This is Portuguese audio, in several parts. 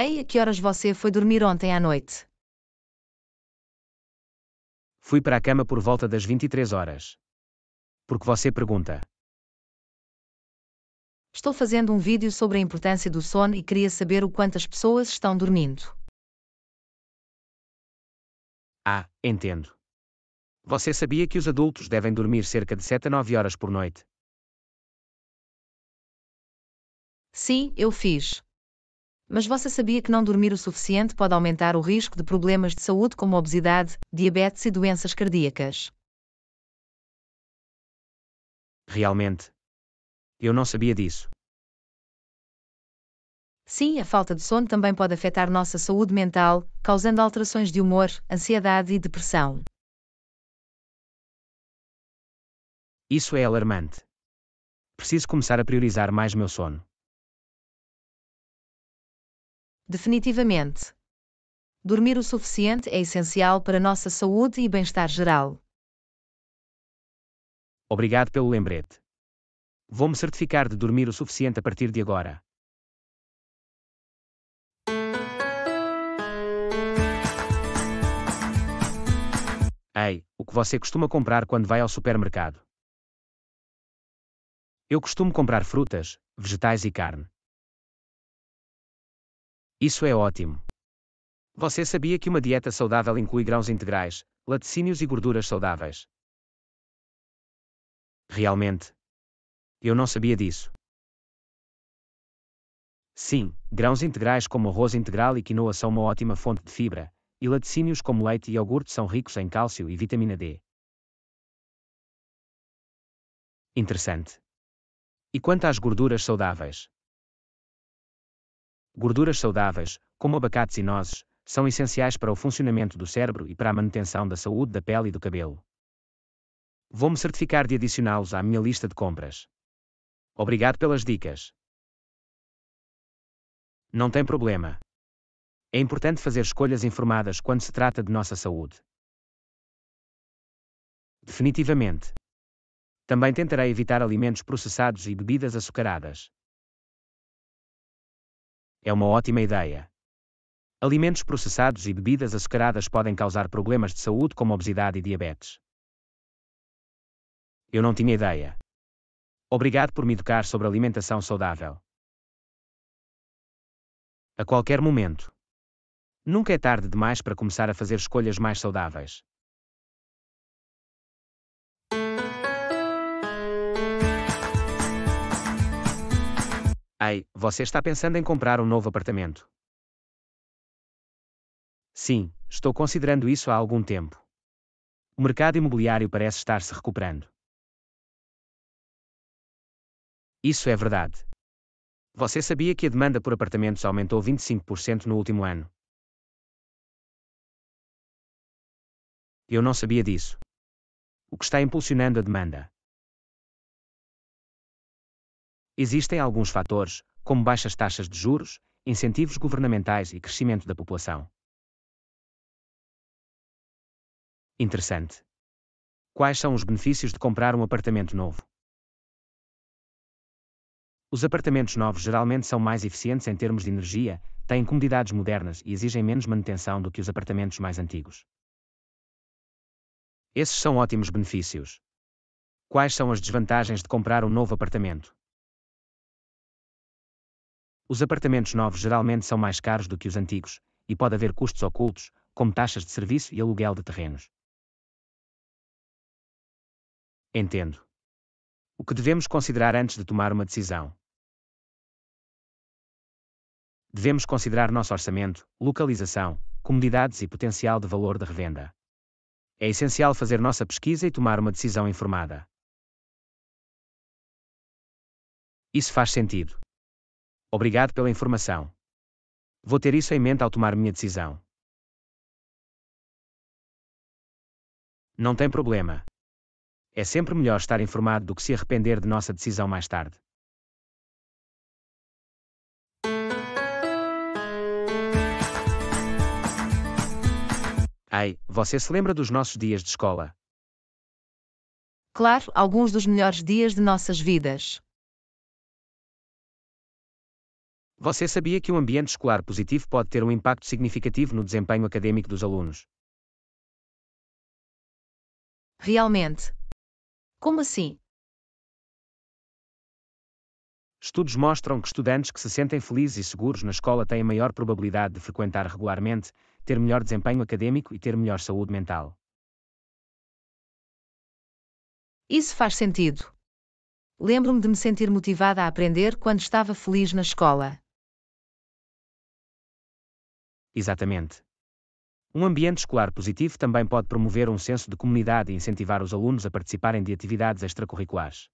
Ei, a que horas você foi dormir ontem à noite? Fui para a cama por volta das 23 horas. Porque você pergunta? Estou fazendo um vídeo sobre a importância do sono e queria saber o quantas pessoas estão dormindo. Ah, entendo. Você sabia que os adultos devem dormir cerca de 7 a 9 horas por noite? Sim, eu fiz. Mas você sabia que não dormir o suficiente pode aumentar o risco de problemas de saúde como obesidade, diabetes e doenças cardíacas? Realmente. Eu não sabia disso. Sim, a falta de sono também pode afetar nossa saúde mental, causando alterações de humor, ansiedade e depressão. Isso é alarmante. Preciso começar a priorizar mais meu sono. Definitivamente. Dormir o suficiente é essencial para nossa saúde e bem-estar geral. Obrigado pelo lembrete. Vou me certificar de dormir o suficiente a partir de agora. Ei, o que você costuma comprar quando vai ao supermercado? Eu costumo comprar frutas, vegetais e carne. Isso é ótimo. Você sabia que uma dieta saudável inclui grãos integrais, laticínios e gorduras saudáveis? Realmente? Eu não sabia disso. Sim, grãos integrais como arroz integral e quinoa são uma ótima fonte de fibra, e laticínios como leite e iogurte são ricos em cálcio e vitamina D. Interessante. E quanto às gorduras saudáveis? gorduras saudáveis, como abacates e nozes, são essenciais para o funcionamento do cérebro e para a manutenção da saúde da pele e do cabelo. Vou-me certificar de adicioná-los à minha lista de compras. Obrigado pelas dicas. Não tem problema. É importante fazer escolhas informadas quando se trata de nossa saúde. Definitivamente. Também tentarei evitar alimentos processados e bebidas açucaradas. É uma ótima ideia. Alimentos processados e bebidas açucaradas podem causar problemas de saúde como obesidade e diabetes. Eu não tinha ideia. Obrigado por me educar sobre alimentação saudável. A qualquer momento. Nunca é tarde demais para começar a fazer escolhas mais saudáveis. Ei, você está pensando em comprar um novo apartamento? Sim, estou considerando isso há algum tempo. O mercado imobiliário parece estar se recuperando. Isso é verdade. Você sabia que a demanda por apartamentos aumentou 25% no último ano? Eu não sabia disso. O que está impulsionando a demanda? Existem alguns fatores, como baixas taxas de juros, incentivos governamentais e crescimento da população. Interessante. Quais são os benefícios de comprar um apartamento novo? Os apartamentos novos geralmente são mais eficientes em termos de energia, têm comodidades modernas e exigem menos manutenção do que os apartamentos mais antigos. Esses são ótimos benefícios. Quais são as desvantagens de comprar um novo apartamento? Os apartamentos novos geralmente são mais caros do que os antigos, e pode haver custos ocultos, como taxas de serviço e aluguel de terrenos. Entendo. O que devemos considerar antes de tomar uma decisão? Devemos considerar nosso orçamento, localização, comodidades e potencial de valor de revenda. É essencial fazer nossa pesquisa e tomar uma decisão informada. Isso faz sentido. Obrigado pela informação. Vou ter isso em mente ao tomar minha decisão. Não tem problema. É sempre melhor estar informado do que se arrepender de nossa decisão mais tarde. Ei, você se lembra dos nossos dias de escola? Claro, alguns dos melhores dias de nossas vidas. Você sabia que um ambiente escolar positivo pode ter um impacto significativo no desempenho acadêmico dos alunos? Realmente. Como assim? Estudos mostram que estudantes que se sentem felizes e seguros na escola têm maior probabilidade de frequentar regularmente, ter melhor desempenho acadêmico e ter melhor saúde mental. Isso faz sentido. Lembro-me de me sentir motivada a aprender quando estava feliz na escola. Exatamente. Um ambiente escolar positivo também pode promover um senso de comunidade e incentivar os alunos a participarem de atividades extracurriculares.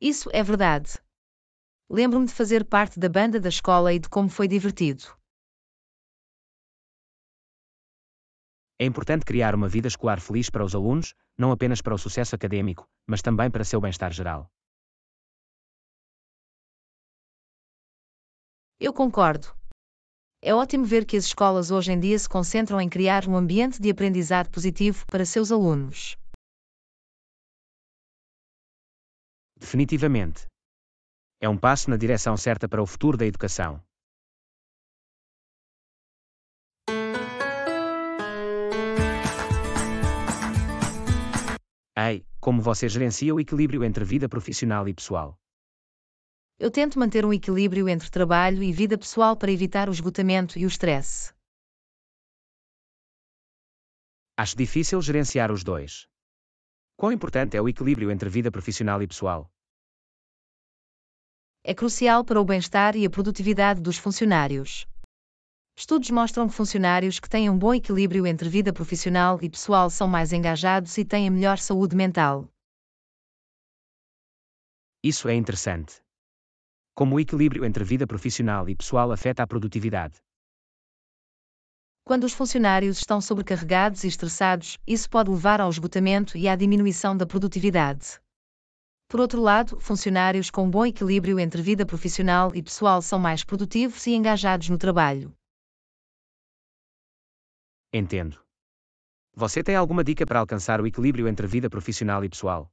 Isso é verdade. Lembro-me de fazer parte da banda da escola e de como foi divertido. É importante criar uma vida escolar feliz para os alunos, não apenas para o sucesso acadêmico, mas também para seu bem-estar geral. Eu concordo. É ótimo ver que as escolas hoje em dia se concentram em criar um ambiente de aprendizado positivo para seus alunos. Definitivamente. É um passo na direção certa para o futuro da educação. Ei, como você gerencia o equilíbrio entre vida profissional e pessoal? Eu tento manter um equilíbrio entre trabalho e vida pessoal para evitar o esgotamento e o estresse. Acho difícil gerenciar os dois. Quão importante é o equilíbrio entre vida profissional e pessoal? É crucial para o bem-estar e a produtividade dos funcionários. Estudos mostram que funcionários que têm um bom equilíbrio entre vida profissional e pessoal são mais engajados e têm melhor saúde mental. Isso é interessante como o equilíbrio entre vida profissional e pessoal afeta a produtividade. Quando os funcionários estão sobrecarregados e estressados, isso pode levar ao esgotamento e à diminuição da produtividade. Por outro lado, funcionários com bom equilíbrio entre vida profissional e pessoal são mais produtivos e engajados no trabalho. Entendo. Você tem alguma dica para alcançar o equilíbrio entre vida profissional e pessoal?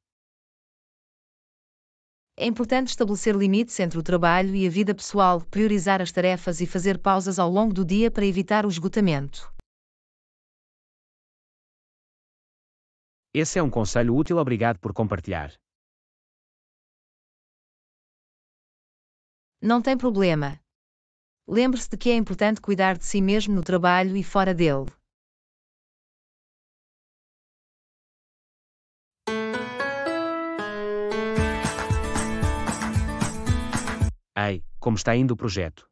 É importante estabelecer limites entre o trabalho e a vida pessoal, priorizar as tarefas e fazer pausas ao longo do dia para evitar o esgotamento. Esse é um conselho útil, obrigado por compartilhar. Não tem problema. Lembre-se de que é importante cuidar de si mesmo no trabalho e fora dele. Ei, como está indo o projeto?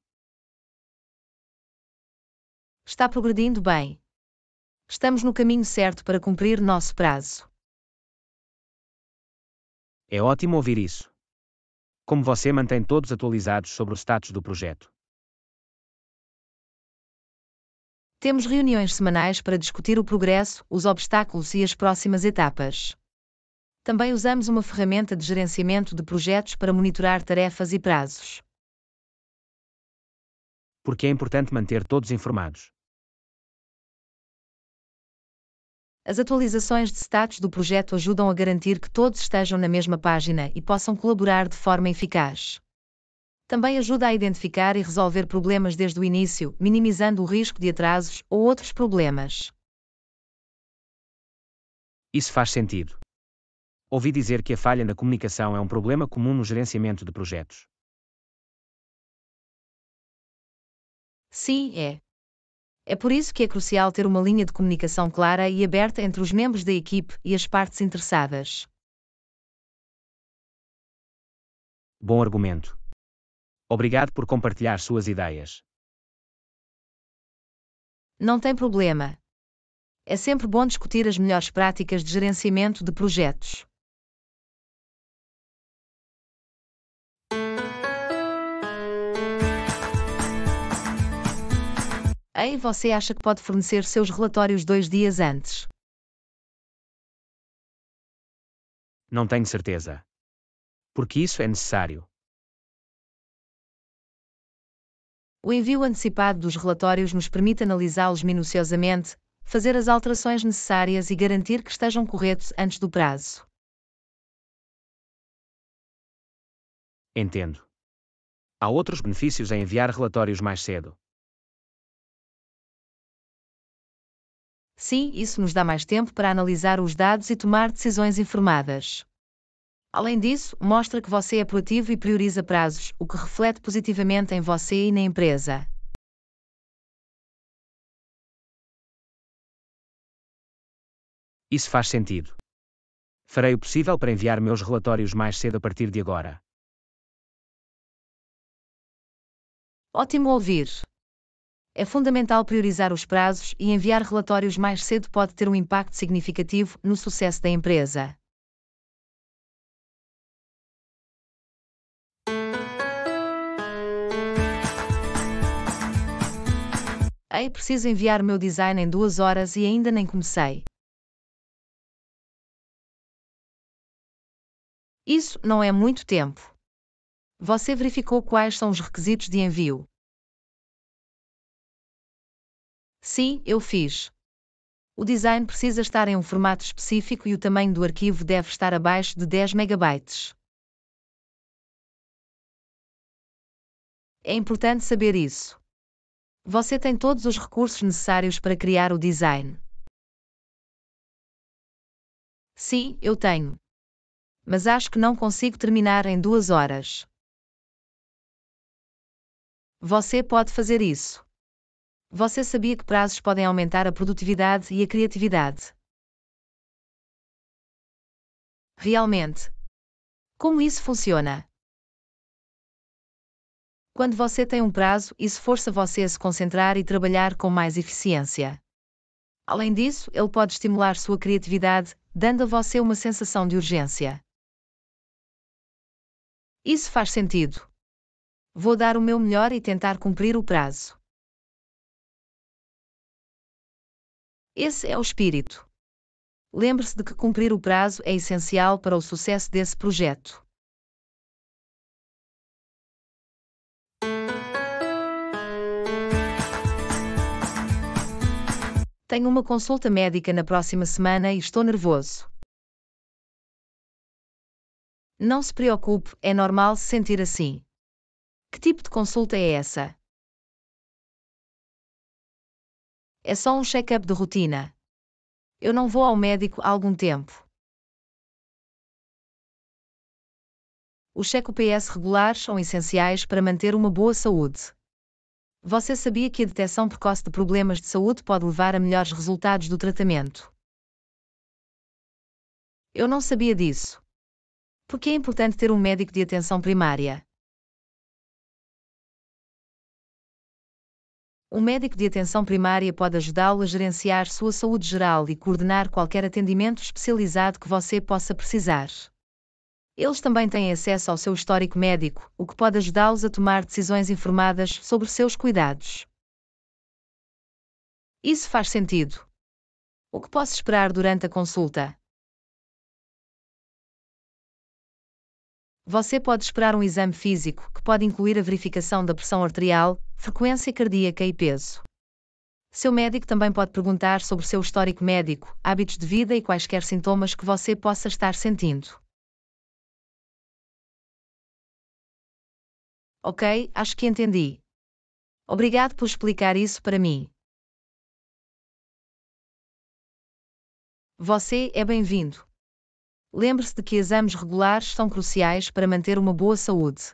Está progredindo bem. Estamos no caminho certo para cumprir nosso prazo. É ótimo ouvir isso. Como você mantém todos atualizados sobre o status do projeto? Temos reuniões semanais para discutir o progresso, os obstáculos e as próximas etapas. Também usamos uma ferramenta de gerenciamento de projetos para monitorar tarefas e prazos. Porque é importante manter todos informados. As atualizações de status do projeto ajudam a garantir que todos estejam na mesma página e possam colaborar de forma eficaz. Também ajuda a identificar e resolver problemas desde o início, minimizando o risco de atrasos ou outros problemas. Isso faz sentido ouvi dizer que a falha na comunicação é um problema comum no gerenciamento de projetos. Sim, é. É por isso que é crucial ter uma linha de comunicação clara e aberta entre os membros da equipe e as partes interessadas. Bom argumento. Obrigado por compartilhar suas ideias. Não tem problema. É sempre bom discutir as melhores práticas de gerenciamento de projetos. Aí você acha que pode fornecer seus relatórios dois dias antes? Não tenho certeza. Porque isso é necessário. O envio antecipado dos relatórios nos permite analisá-los minuciosamente, fazer as alterações necessárias e garantir que estejam corretos antes do prazo. Entendo. Há outros benefícios em enviar relatórios mais cedo. Sim, isso nos dá mais tempo para analisar os dados e tomar decisões informadas. Além disso, mostra que você é proativo e prioriza prazos, o que reflete positivamente em você e na empresa. Isso faz sentido. Farei o possível para enviar meus relatórios mais cedo a partir de agora. Ótimo ouvir é fundamental priorizar os prazos e enviar relatórios mais cedo pode ter um impacto significativo no sucesso da empresa. Ei, preciso enviar meu design em duas horas e ainda nem comecei. Isso não é muito tempo. Você verificou quais são os requisitos de envio. Sim, eu fiz. O design precisa estar em um formato específico e o tamanho do arquivo deve estar abaixo de 10 MB. É importante saber isso. Você tem todos os recursos necessários para criar o design. Sim, eu tenho. Mas acho que não consigo terminar em duas horas. Você pode fazer isso. Você sabia que prazos podem aumentar a produtividade e a criatividade? Realmente. Como isso funciona? Quando você tem um prazo, isso força você a se concentrar e trabalhar com mais eficiência. Além disso, ele pode estimular sua criatividade, dando a você uma sensação de urgência. Isso faz sentido. Vou dar o meu melhor e tentar cumprir o prazo. Esse é o espírito. Lembre-se de que cumprir o prazo é essencial para o sucesso desse projeto. Tenho uma consulta médica na próxima semana e estou nervoso. Não se preocupe, é normal se sentir assim. Que tipo de consulta é essa? É só um check-up de rotina. Eu não vou ao médico há algum tempo. Os check-ups é regulares são essenciais para manter uma boa saúde. Você sabia que a detecção precoce de problemas de saúde pode levar a melhores resultados do tratamento? Eu não sabia disso. Por que é importante ter um médico de atenção primária? Um médico de atenção primária pode ajudá-lo a gerenciar sua saúde geral e coordenar qualquer atendimento especializado que você possa precisar. Eles também têm acesso ao seu histórico médico, o que pode ajudá-los a tomar decisões informadas sobre seus cuidados. Isso faz sentido. O que posso esperar durante a consulta? Você pode esperar um exame físico, que pode incluir a verificação da pressão arterial, frequência cardíaca e peso. Seu médico também pode perguntar sobre seu histórico médico, hábitos de vida e quaisquer sintomas que você possa estar sentindo. Ok, acho que entendi. Obrigado por explicar isso para mim. Você é bem-vindo. Lembre-se de que exames regulares são cruciais para manter uma boa saúde.